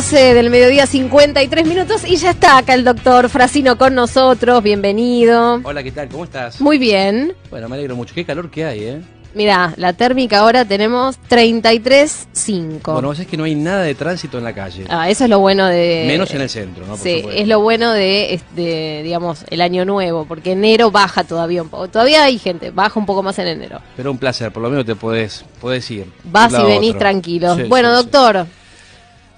12 del mediodía, 53 minutos, y ya está acá el doctor Frasino con nosotros. Bienvenido. Hola, ¿qué tal? ¿Cómo estás? Muy bien. Bueno, me alegro mucho. Qué calor que hay, ¿eh? Mirá, la térmica ahora tenemos 33.5. Bueno, es que no hay nada de tránsito en la calle. Ah, eso es lo bueno de... Menos en el centro, ¿no? sí, es lo bueno de, este digamos, el año nuevo, porque enero baja todavía un poco. Todavía hay gente, baja un poco más en enero. Pero un placer, por lo menos te podés, ir. Vas y venís tranquilo. bueno, doctor,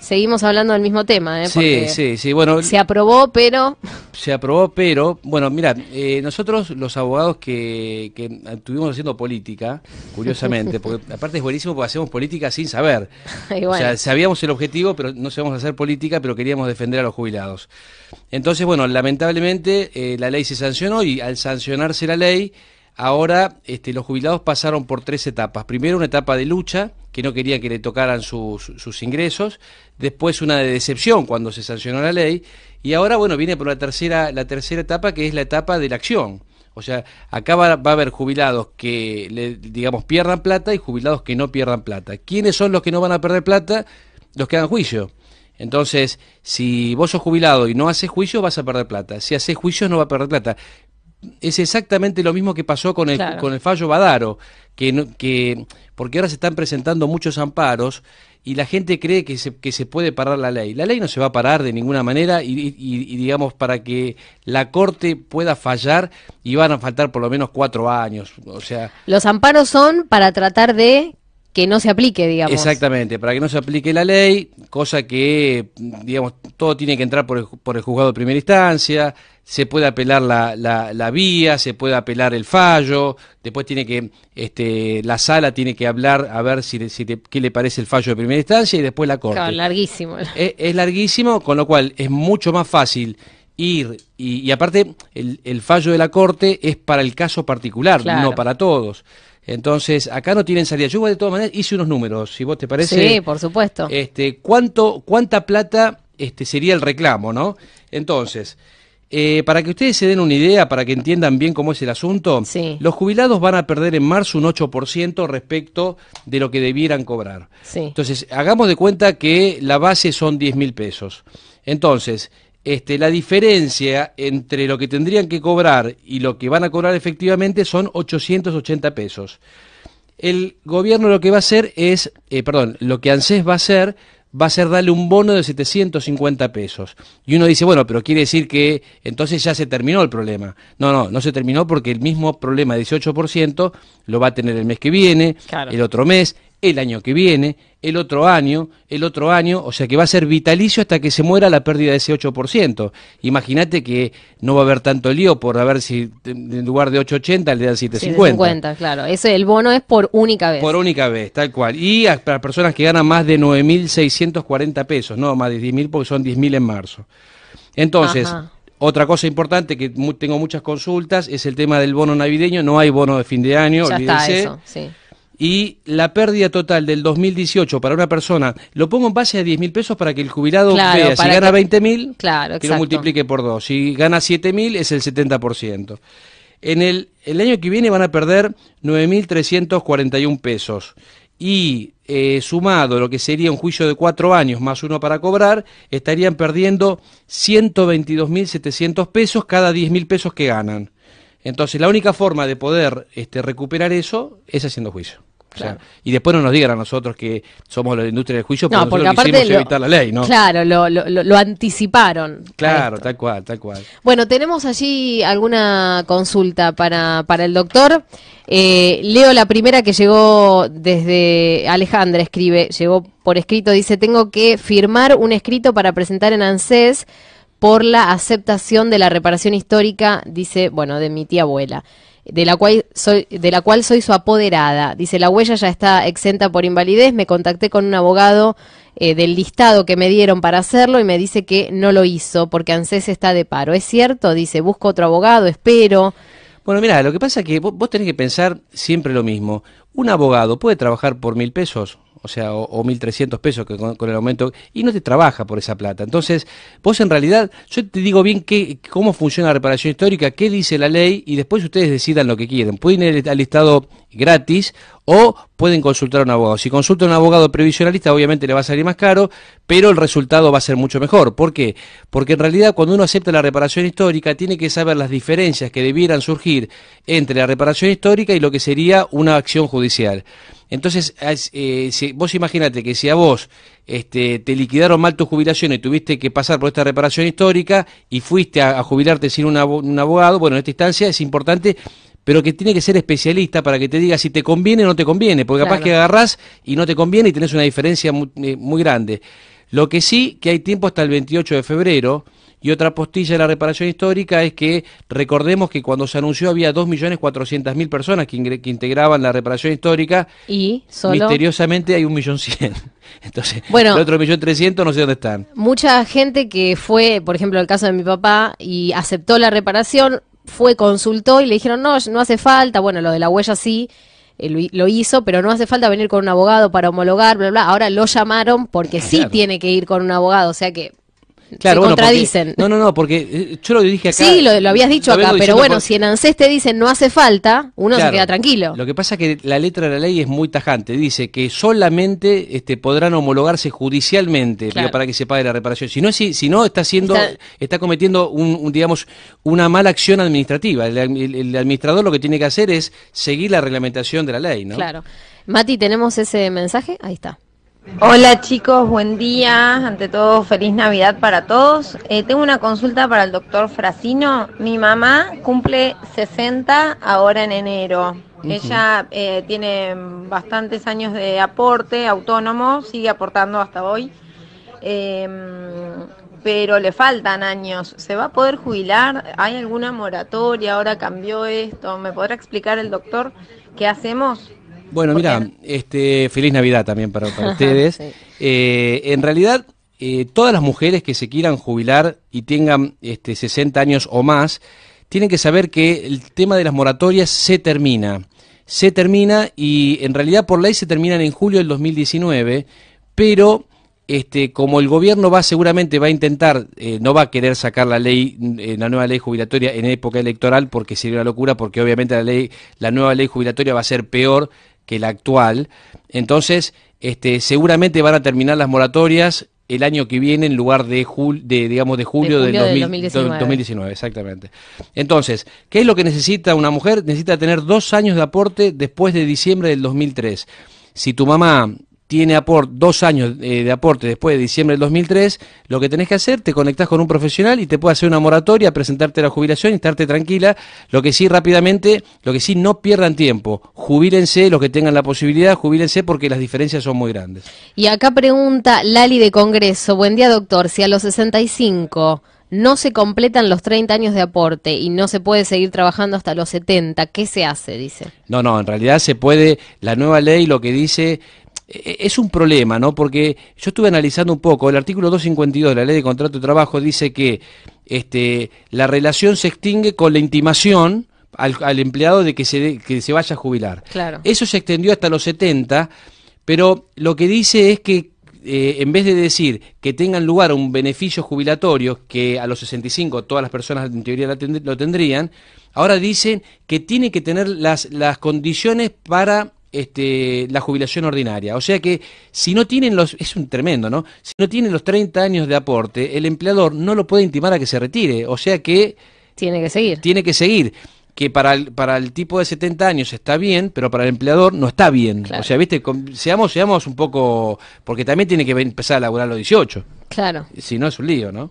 Seguimos hablando del mismo tema, ¿eh? sí, sí, sí. Bueno, se aprobó, pero. Se aprobó, pero. Bueno, mira, eh, nosotros los abogados que, estuvimos haciendo política, curiosamente, porque aparte es buenísimo porque hacemos política sin saber. sabíamos el objetivo, pero no sabíamos hacer política, pero queríamos defender a los jubilados. Entonces, bueno, lamentablemente eh, la ley se sancionó y al sancionarse la ley ahora este, los jubilados pasaron por tres etapas. Primero una etapa de lucha, que no quería que le tocaran sus, ingresos, después una de decepción cuando se sancionó la ley, y ahora, bueno, viene por la tercera, la tercera etapa, que es la etapa de la acción. O sea, acá va, a haber jubilados que, le, digamos, pierdan plata y jubilados que no pierdan plata. ¿Quiénes son los que no van a perder plata? Los que hagan juicio. Entonces, si vos sos jubilado y no haces juicio, vas a perder plata. Si haces juicio, no va a perder plata es exactamente lo mismo que pasó con el, con el fallo Badaro, que, que, porque ahora se están presentando muchos amparos y la gente cree que se, que se puede parar la ley. La ley no se va a parar de ninguna manera y, y digamos para que la Corte pueda fallar y van a faltar por lo menos cuatro años. O sea, Los amparos son para tratar de que no se aplique, digamos. Exactamente, para que no se aplique la ley, cosa que, digamos, todo tiene que entrar por el, por el juzgado de primera instancia, se puede apelar la, la, vía, se puede apelar el fallo, después tiene que, este, la sala tiene que hablar a ver si, si qué le parece el fallo de primera instancia y después la corte. Claro, larguísimo. es larguísimo, con lo cual es mucho más fácil ir, y, aparte el, fallo de la Corte es para el caso particular, no para todos. Entonces, acá no tienen salida. Yo de todas maneras hice unos números, si vos te parece. Sí, por supuesto. Este, ¿cuánto, ¿Cuánta plata este, sería el reclamo, no? Entonces, eh, para que ustedes se den una idea, para que entiendan bien cómo es el asunto, los jubilados van a perder en marzo un 8% respecto de lo que debieran cobrar. Entonces, hagamos de cuenta que la base son 10 mil pesos. Entonces, este, la diferencia entre lo que tendrían que cobrar y lo que van a cobrar efectivamente son 880 pesos. El gobierno lo que va a hacer es, eh, perdón, lo que ANSES va a hacer va a ser darle un bono de 750 pesos. Y uno dice, bueno, pero quiere decir que entonces ya se terminó el problema. No, no, no se terminó porque el mismo problema, 18%, lo va a tener el mes que viene, el otro mes, el año que viene, el otro año, el otro año, o sea que va a ser vitalicio hasta que se muera la pérdida de ese 8%. Imagínate que no va a haber tanto lío por haber si en lugar de 8.80 le dan 7.50. claro. Ese, el bono es por única vez. Por única vez, tal cual. Y para personas que ganan más de 9.640 pesos, no más de 10.000 porque son 10.000 en marzo. Entonces... Otra cosa importante que tengo muchas consultas es el tema del bono navideño. No hay bono de fin de año, ya eso, sí y la pérdida total del 2018 para una persona, lo pongo en base a 10 mil pesos para que el jubilado vea, si gana 20 mil, que lo multiplique por dos si gana 7 mil es el 70%. En el, año que viene van a perder 9.341 pesos y eh, sumado lo que sería un juicio de cuatro años más uno para cobrar, estarían perdiendo 122.700 pesos cada mil pesos que ganan. Entonces, la única forma de poder este, recuperar eso es haciendo juicio y después no nos digan a nosotros que somos la industria del juicio, porque nosotros quisimos evitar la ley, ¿no? Claro, lo, anticiparon. Claro, tal cual, tal cual. Bueno, tenemos allí alguna consulta para, para el doctor. Eh, leo la primera que llegó desde Alejandra, escribe, llegó por escrito, dice, tengo que firmar un escrito para presentar en ANSES por la aceptación de la reparación histórica, dice, bueno, de mi tía abuela de la, cual soy, de la cual soy su apoderada. Dice, la huella ya está exenta por invalidez, me contacté con un abogado eh, del listado que me dieron para hacerlo y me dice que no lo hizo porque ANSES está de paro. ¿Es cierto? Dice, busco otro abogado, espero. Bueno, mira, lo que pasa es que vos tenés que pensar siempre lo mismo. Un abogado puede trabajar por mil pesos o sea, o, 1.300 pesos que con, el aumento, y no te trabaja por esa plata. Entonces, vos en realidad, yo te digo bien qué, cómo funciona la reparación histórica, qué dice la ley, y después ustedes decidan lo que quieren. Pueden ir al Estado gratis o pueden consultar a un abogado. Si consulta a un abogado previsionalista, obviamente le va a salir más caro, pero el resultado va a ser mucho mejor. ¿Por qué? Porque en realidad cuando uno acepta la reparación histórica, tiene que saber las diferencias que debieran surgir entre la reparación histórica y lo que sería una acción judicial. Entonces, eh, vos imagínate que si a vos este, te liquidaron mal tus jubilaciones y tuviste que pasar por esta reparación histórica y fuiste a, jubilarte sin un abogado, bueno, en esta instancia es importante pero que tiene que ser especialista para que te diga si te conviene o no te conviene, porque capaz que agarrás y no te conviene y tenés una diferencia eh, muy, grande. Lo que sí que hay tiempo hasta el 28 de febrero, y otra postilla de la reparación histórica es que recordemos que cuando se anunció había 2.400.000 personas que, integraban la reparación histórica y solo... misteriosamente hay 1.100.000. Entonces, bueno, el otro 1.300.000 no sé dónde están. Mucha gente que fue, por ejemplo, el caso de mi papá y aceptó la reparación, fue, consultó y le dijeron, no, no hace falta, bueno, lo de la huella sí, eh, lo hizo, pero no hace falta venir con un abogado para homologar, bla, bla. Ahora lo llamaron porque sí tiene que ir con un abogado, o sea que claro, se contradicen. no, no, no, porque eh, yo lo dije acá. Sí, lo, habías dicho acá, pero bueno, si en ANSES te dicen no hace falta, uno se queda tranquilo. Lo que pasa es que la letra de la ley es muy tajante, dice que solamente este, podrán homologarse judicialmente para que se pague la reparación. Si no, si, si no está haciendo, está, cometiendo un, digamos, una mala acción administrativa. El, el administrador lo que tiene que hacer es seguir la reglamentación de la ley, ¿no? Claro. Mati, ¿tenemos ese mensaje? Ahí está. Hola chicos, buen día. Ante todo, feliz Navidad para todos. Eh, tengo una consulta para el doctor Fracino. Mi mamá cumple 60 ahora en enero. Ella eh, tiene bastantes años de aporte autónomo, sigue aportando hasta hoy, em, pero le faltan años. ¿Se va a poder jubilar? ¿Hay alguna moratoria? ¿Ahora cambió esto? ¿Me podrá explicar el doctor qué hacemos? Bueno, mira, este, feliz Navidad también para, ustedes. Eh, en realidad, eh, todas las mujeres que se quieran jubilar y tengan este, 60 años o más, tienen que saber que el tema de las moratorias se termina. Se termina y en realidad por ley se terminan en julio del 2019, pero este, como el gobierno va seguramente va a intentar, eh, no va a querer sacar la ley, la nueva ley jubilatoria en época electoral porque sería una locura, porque obviamente la ley, la nueva ley jubilatoria va a ser peor que la actual. Entonces, este, seguramente van a terminar las moratorias el año que viene en lugar de, de digamos de julio, de del, 2019. 2019. exactamente. Entonces, ¿qué es lo que necesita una mujer? Necesita tener dos años de aporte después de diciembre del 2003. Si tu mamá tiene dos años eh, de aporte después de diciembre del 2003, lo que tenés que hacer, te conectás con un profesional y te puede hacer una moratoria, presentarte a la jubilación y estarte tranquila. Lo que sí, rápidamente, lo que sí, no pierdan tiempo. Jubílense los que tengan la posibilidad, jubílense porque las diferencias son muy grandes. Y acá pregunta Lali de Congreso, buen día doctor, si a los 65 no se completan los 30 años de aporte y no se puede seguir trabajando hasta los 70, ¿qué se hace? Dice. No, no, en realidad se puede, la nueva ley lo que dice e, e, es un problema, ¿no? Porque yo estuve analizando un poco, el artículo 252 de la Ley de Contrato de Trabajo dice que este, la relación se extingue con la intimación al, empleado de que se, se vaya a jubilar. Claro. Eso se extendió hasta los 70, pero lo que dice es que eh, en vez de decir que tengan lugar un beneficio jubilatorio, que a los 65 todas las personas en teoría lo tendrían, ahora dicen que tiene que tener las condiciones para este, la jubilación ordinaria. O sea que si no tienen los, es un tremendo, ¿no? Si no tienen los 30 años de aporte, el empleador no lo puede intimar a que se retire. O sea que... Tiene que seguir. Tiene que seguir. Que para el, para el tipo de 70 años está bien, pero para el empleador no está bien. O sea, viste, seamos, seamos un poco... Porque también tiene que empezar a laburar los 18. Claro. Si no es un lío, ¿no?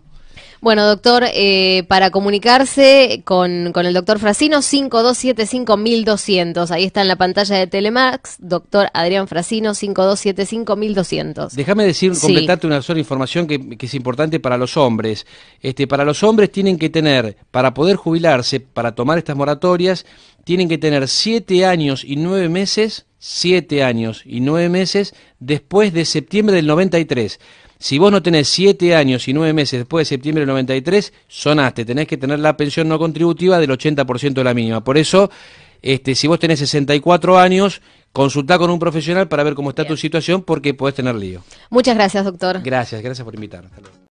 Bueno, doctor, eh, para comunicarse con, el doctor Frasino, 5275-1200. Ahí está en la pantalla de Telemax, doctor Adrián Frasino, 5275-1200. Déjame decir, completarte una sola información que, es importante para los hombres. Este, para los hombres tienen que tener, para poder jubilarse, para tomar estas moratorias, tienen que tener siete años y nueve meses, siete años y nueve meses después de septiembre del 93. Si vos no tenés 7 años y 9 meses después de septiembre del 93, sonaste, tenés que tener la pensión no contributiva del 80% de la mínima. Por eso, este, si vos tenés 64 años, consultá con un profesional para ver cómo está tu situación porque podés tener lío. Muchas gracias, doctor. Gracias, gracias por invitarme.